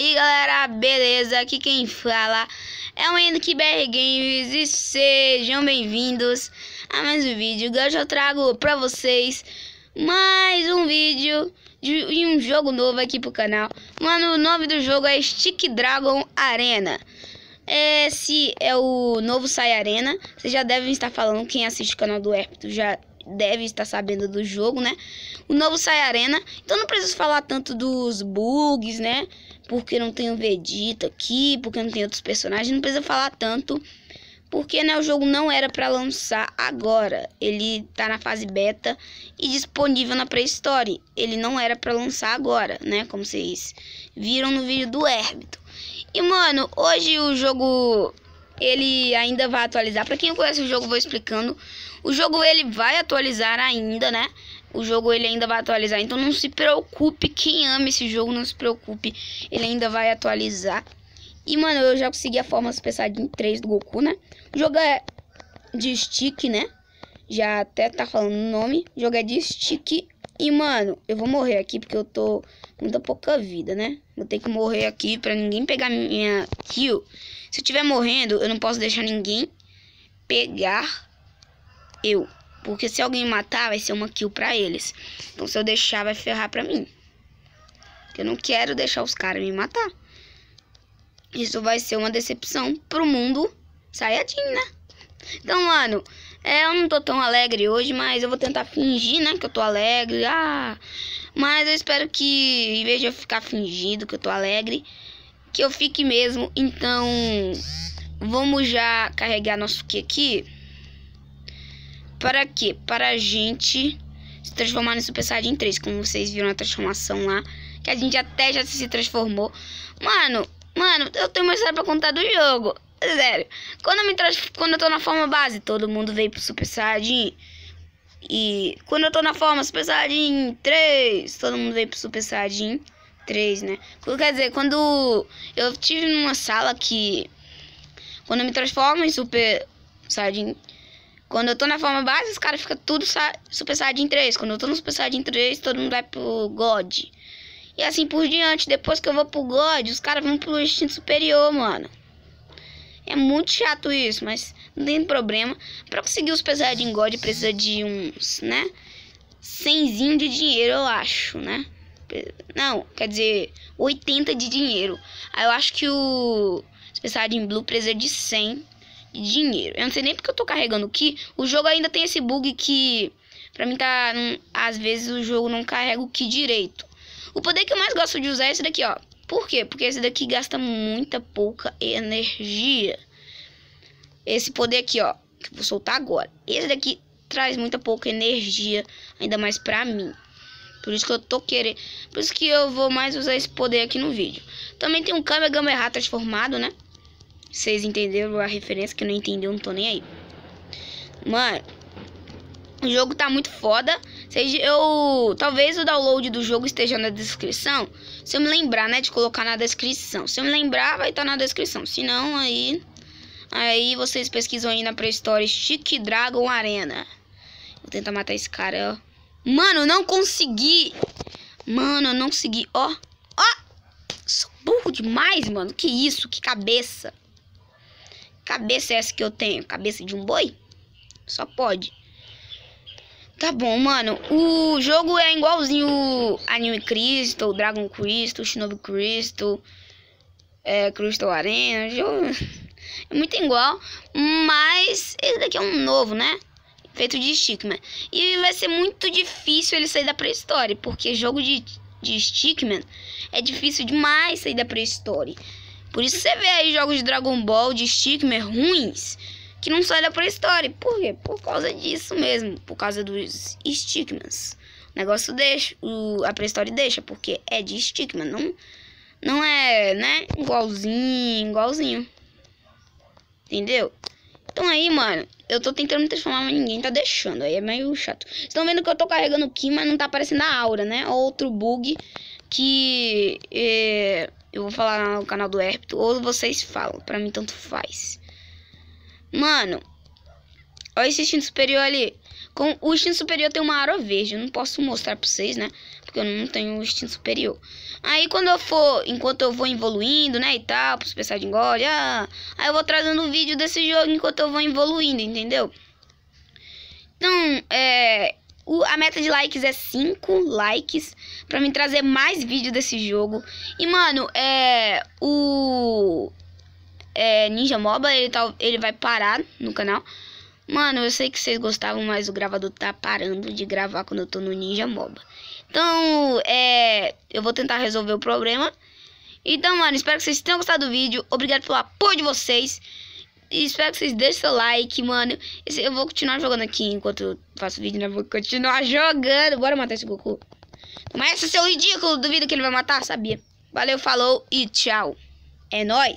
aí galera, beleza? Aqui quem fala é o Henrique BR Games e sejam bem-vindos a mais um vídeo. Hoje eu trago pra vocês mais um vídeo de, um jogo novo aqui pro canal. Mano, o nome do jogo é Stick Dragon Arena. Esse é o novo Sai Arena. Vocês já devem estar falando, quem assiste o canal do Herpto já deve estar sabendo do jogo, né? O novo Sai Arena. Então não preciso falar tanto dos bugs, né? Porque não tem o Vegeta aqui, porque não tem outros personagens. Não precisa falar tanto. Porque né, o jogo não era para lançar agora. Ele tá na fase beta e disponível na pré-história. Ele não era para lançar agora, né? Como vocês viram no vídeo do Herbito. E mano, hoje o jogo ele ainda vai atualizar. Para quem conhece o jogo, vou explicando. O jogo ele vai atualizar ainda, né? O jogo ele ainda vai atualizar, então não se preocupe. Quem ama esse jogo, não se preocupe. Ele ainda vai atualizar. E, mano, eu já consegui a forma Super Saiyajin 3 do Goku, né? O jogo é de stick, né? Já até tá falando o nome. O jogo é de stick e, mano, eu vou morrer aqui porque eu tô com muita pouca vida, né? Vou ter que morrer aqui pra ninguém pegar minha kill. Se eu tiver morrendo, eu não posso deixar ninguém pegar eu. Porque se alguém matar, vai ser uma kill pra eles. Então, se eu deixar, vai ferrar pra mim. Eu não quero deixar os caras me matar. Isso vai ser uma decepção pro mundo Saiyajin, né? Então, mano, é, eu não tô tão alegre hoje, mas eu vou tentar fingir, né, que eu tô alegre. Ah, mas eu espero que, em vez de eu ficar fingindo que eu tô alegre, que eu fique mesmo. Então, vamos já carregar nosso que aqui? Para quê? Para a gente se transformar no Super Saiyajin 3, como vocês viram a transformação lá, que a gente até já se transformou. Mano, mano, eu tenho uma história pra contar do jogo. Sério. Quando eu, me quando eu tô na forma base, todo mundo veio pro Super Saiyajin. E quando eu tô na forma Super Saiyajin 3, todo mundo veio pro Super Saiyajin 3, né? Quer dizer, quando eu tive numa sala que. Quando eu me transformo em Super Saiyajin. Quando eu tô na forma base, os caras ficam tudo sa... Super Saiyajin 3. Quando eu tô no Super Saiyajin 3, todo mundo vai pro God. E assim por diante. Depois que eu vou pro God, os caras vão pro instinto superior, mano. É muito chato isso, mas não tem problema. Para conseguir os pesados em God precisa de uns, né? Cenzinho de dinheiro, eu acho, né? Não, quer dizer, 80 de dinheiro. Aí eu acho que o especial em Blue precisa de 100 de dinheiro. Eu não sei nem porque eu tô carregando aqui. O jogo ainda tem esse bug que pra mim tá... Às vezes o jogo não carrega o que direito. O poder que eu mais gosto de usar é esse daqui, ó. Por quê? Porque esse daqui gasta muita pouca energia. Esse poder aqui, ó, que vou soltar agora. Esse daqui traz muita pouca energia, ainda mais pra mim. Por isso que eu tô querendo. Por isso que eu vou mais usar esse poder aqui no vídeo. Também tem um Kame Gamerá transformado, né? Vocês entenderam a referência, que não entendeu, não tô nem aí. Mano, o jogo tá muito foda. Seja eu, talvez o download do jogo esteja na descrição. Se eu me lembrar, né, de colocar na descrição. Se eu me lembrar, vai estar tá na descrição. Se não, aí aí vocês pesquisam aí na pré-história Stick Dragon Arena. Vou tentar matar esse cara, ó. Mano, não consegui. Mano, eu não consegui, ó. Ó. Sou burro demais, mano. Que isso? Que cabeça? Cabeça é essa que eu tenho? Cabeça de um boi? Só pode. Tá bom, mano. O jogo é igualzinho Anime Crystal, Dragon Crystal, Shinobi Crystal, é, Crystal Arena. jogo é muito igual, mas esse daqui é um novo, né? Feito de Stickman. E vai ser muito difícil ele sair da pré-história, porque jogo de, de Stickman é difícil demais sair da pré-história. Por isso você vê aí jogos de Dragon Ball, de Stickman ruins que não sai da pré-história. Por quê? Por causa disso mesmo, por causa dos estigmas. O negócio deixa, o, a pré-história deixa, porque é de estigma, não, não é, né, igualzinho, igualzinho. Entendeu? Então aí, mano, eu tô tentando me transformar, mas ninguém tá deixando. Aí é meio chato. Estão vendo que eu tô carregando aqui, mas não tá aparecendo a aura, né? Outro bug que é, eu vou falar no canal do Herpto, ou vocês falam, pra mim tanto faz. Mano, olha esse instinto superior ali. Com, o instinto superior tem uma área verde. Eu não posso mostrar pra vocês, né? Porque eu não tenho o instinto superior. Aí quando eu for, enquanto eu vou evoluindo, né? E tal, pros pensar de engole. Ah, aí eu vou trazendo um vídeo desse jogo enquanto eu vou evoluindo, entendeu? Então, é. O, a meta de likes é 5 likes pra me trazer mais vídeo desse jogo. E, mano, é. O é, Ninja Moba, ele, tá, ele vai parar no canal. Mano, eu sei que vocês gostavam, mas o gravador tá parando de gravar quando eu tô no Ninja Moba. Então, é, eu vou tentar resolver o problema. Então, mano, espero que vocês tenham gostado do vídeo. Obrigado pelo apoio de vocês. E espero que vocês deixem seu like, mano. Eu vou continuar jogando aqui enquanto eu faço vídeo, né? Vou continuar jogando. Bora matar esse Goku. Mas esse é o ridículo. Duvido que ele vai matar, sabia? Valeu, falou e tchau. É nóis.